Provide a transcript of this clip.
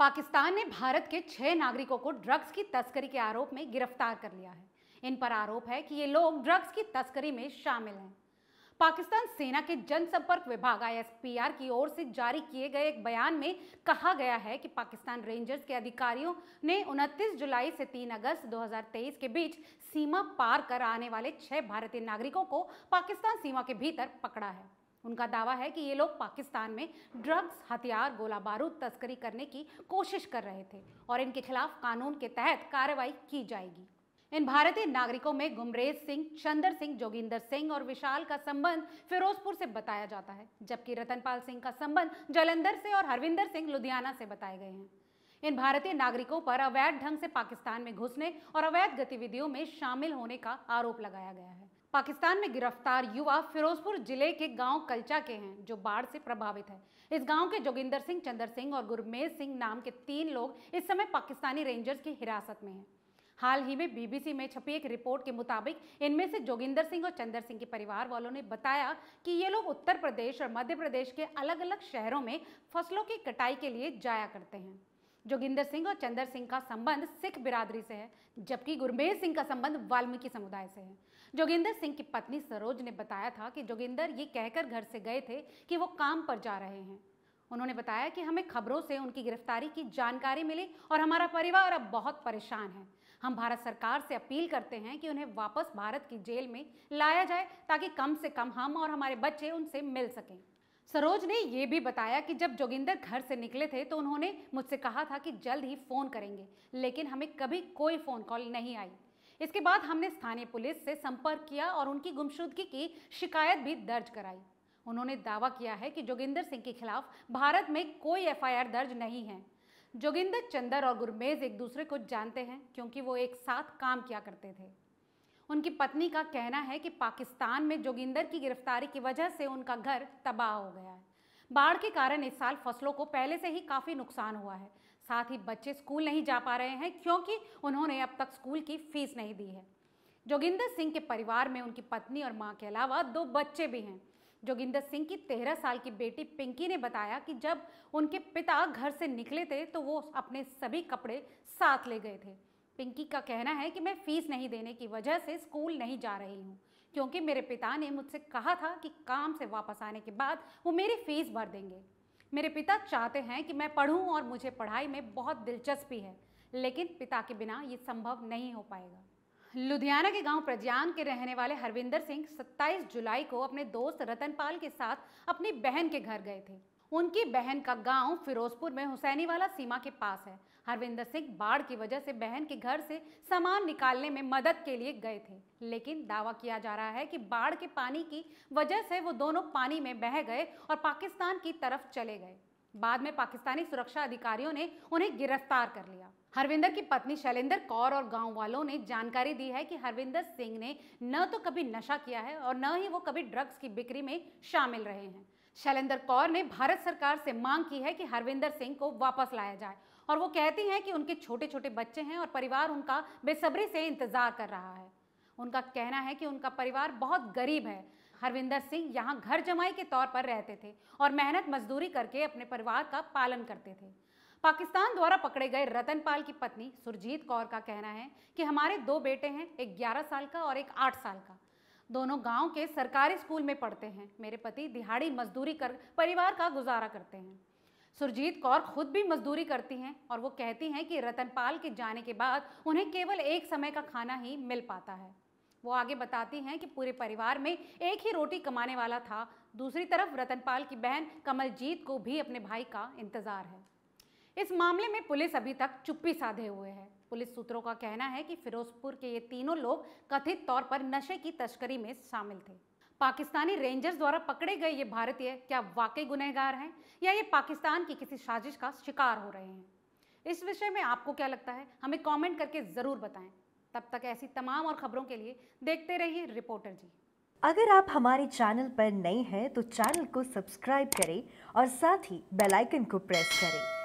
पाकिस्तान ने भारत के छह नागरिकों को ड्रग्स की तस्करी के आरोप में गिरफ्तार कर लिया है इन पर आरोप है कि ये लोग ड्रग्स की तस्करी में शामिल हैं पाकिस्तान सेना के जनसंपर्क विभाग आई की ओर से जारी किए गए एक बयान में कहा गया है कि पाकिस्तान रेंजर्स के अधिकारियों ने 29 जुलाई से 3 अगस्त 2023 के बीच सीमा पार कर आने वाले छह भारतीय नागरिकों को पाकिस्तान सीमा के भीतर पकड़ा है उनका दावा है कि ये लोग पाकिस्तान में ड्रग्स हथियार गोला बारूद तस्करी करने की कोशिश कर रहे थे और इनके खिलाफ कानून के तहत कार्रवाई की जाएगी इन भारतीय नागरिकों में गुमरेज सिंह चंदर सिंह जोगिंदर सिंह और विशाल का संबंध फिरोजपुर से बताया जाता है जबकि रतनपाल सिंह का संबंध जलंधर से और हरविंदर सिंह लुधियाना से बताए गए हैं इन भारतीय नागरिकों पर अवैध ढंग से पाकिस्तान में घुसने और अवैध गतिविधियों में शामिल होने का आरोप लगाया गया है पाकिस्तान में गिरफ्तार युवा फिरोजपुर जिले के गांव कलचा के हैं जो बाढ़ से प्रभावित है इस गांव के जोगिंदर सिंह चंद्र सिंह और गुरमेज सिंह नाम के तीन लोग इस समय पाकिस्तानी रेंजर्स की हिरासत में हैं हाल ही में बीबीसी में छपी एक रिपोर्ट के मुताबिक इनमें से जोगिंदर सिंह और चंद्र सिंह के परिवार वालों ने बताया कि ये लोग उत्तर प्रदेश और मध्य प्रदेश के अलग अलग शहरों में फसलों की कटाई के लिए जाया करते हैं जोगिंदर सिंह और चंदर सिंह का संबंध सिख बिरादरी से है जबकि गुरमेज सिंह का संबंध वाल्मीकि समुदाय से है जोगिंदर सिंह की पत्नी सरोज ने बताया था कि जोगिंदर ये कहकर घर से गए थे कि वो काम पर जा रहे हैं उन्होंने बताया कि हमें खबरों से उनकी गिरफ्तारी की जानकारी मिली और हमारा परिवार अब बहुत परेशान है हम भारत सरकार से अपील करते हैं कि उन्हें वापस भारत की जेल में लाया जाए ताकि कम से कम हम और हमारे बच्चे उनसे मिल सकें सरोज ने यह भी बताया कि जब जोगिंदर घर से निकले थे तो उन्होंने मुझसे कहा था कि जल्द ही फ़ोन करेंगे लेकिन हमें कभी कोई फ़ोन कॉल नहीं आई इसके बाद हमने स्थानीय पुलिस से संपर्क किया और उनकी गुमशुदगी की शिकायत भी दर्ज कराई उन्होंने दावा किया है कि जोगिंदर सिंह के खिलाफ भारत में कोई एफ दर्ज नहीं है जोगिंदर चंदर और गुरमेज एक दूसरे को जानते हैं क्योंकि वो एक साथ काम किया करते थे उनकी पत्नी का कहना है कि पाकिस्तान में जोगिंदर की गिरफ्तारी की वजह से उनका घर तबाह हो गया है बाढ़ के कारण इस साल फसलों को पहले से ही काफ़ी नुकसान हुआ है साथ ही बच्चे स्कूल नहीं जा पा रहे हैं क्योंकि उन्होंने अब तक स्कूल की फीस नहीं दी है जोगिंदर सिंह के परिवार में उनकी पत्नी और माँ के अलावा दो बच्चे भी हैं जोगिंदर सिंह की तेरह साल की बेटी पिंकी ने बताया कि जब उनके पिता घर से निकले थे तो वो अपने सभी कपड़े साथ ले गए थे पिंकी का कहना है कि मैं फीस नहीं देने की वजह से स्कूल नहीं जा रही हूँ क्योंकि मेरे पिता ने मुझसे कहा था कि काम से वापस आने के बाद वो मेरी फीस भर देंगे मेरे पिता चाहते हैं कि मैं पढ़ूँ और मुझे पढ़ाई में बहुत दिलचस्पी है लेकिन पिता के बिना ये संभव नहीं हो पाएगा लुधियाना के गांव प्रज्ञान के रहने वाले हरविंदर सिंह 27 जुलाई को अपने दोस्त रतनपाल के साथ अपनी बहन के घर गए थे उनकी बहन का गांव फिरोजपुर में हुसैनी वाला सीमा के पास है हरविंदर सिंह बाढ़ की वजह से बहन के घर से सामान निकालने में मदद के लिए गए थे लेकिन दावा किया जा रहा है कि बाढ़ के पानी की वजह से वो दोनों पानी में बह गए और पाकिस्तान की तरफ चले गए बाद में पाकिस्तानी सुरक्षा अधिकारियों ने उन्हें गिरफ्तार कर लिया हरविंदर की पत्नी शैलेंद्र कौर और गांव वालों ने जानकारी दी है कि हरविंदर सिंह ने न तो कभी नशा किया है और न ही वो कभी ड्रग्स की बिक्री में शामिल रहे हैं शैलेंद्र कौर ने भारत सरकार से मांग की है कि हरविंदर सिंह को वापस लाया जाए और वो कहती हैं कि उनके छोटे छोटे बच्चे हैं और परिवार उनका बेसब्री से इंतज़ार कर रहा है उनका कहना है कि उनका परिवार बहुत गरीब है हरविंदर सिंह यहाँ घर जमाई के तौर पर रहते थे और मेहनत मजदूरी करके अपने परिवार का पालन करते थे पाकिस्तान द्वारा पकड़े गए रतनपाल की पत्नी सुरजीत कौर का कहना है कि हमारे दो बेटे हैं एक ग्यारह साल का और एक आठ साल का दोनों गांव के सरकारी स्कूल में पढ़ते हैं मेरे पति दिहाड़ी मजदूरी कर परिवार का गुजारा करते हैं सुरजीत कौर खुद भी मजदूरी करती हैं और वो कहती हैं कि रतनपाल के जाने के बाद उन्हें केवल एक समय का खाना ही मिल पाता है वो आगे बताती हैं कि पूरे परिवार में एक ही रोटी कमाने वाला था दूसरी तरफ रतनपाल की बहन कमलजीत को भी अपने भाई का इंतज़ार है इस मामले में पुलिस अभी तक चुप्पी साधे हुए है पुलिस सूत्रों का कहना है कि फिरोजपुर के ये तीनों लोग कथित तौर पर नशे की तस्करी में शामिल थे पाकिस्तानी रेंजर्स द्वारा पकड़े गए ये भारतीय क्या वाकई गुनहगार हैं या ये पाकिस्तान की किसी साजिश का शिकार हो रहे हैं इस विषय में आपको क्या लगता है हमें कमेंट करके ज़रूर बताएं तब तक ऐसी तमाम और खबरों के लिए देखते रहिए रिपोर्टर जी अगर आप हमारे चैनल पर नए हैं तो चैनल को सब्सक्राइब करें और साथ ही बेलाइकन को प्रेस करें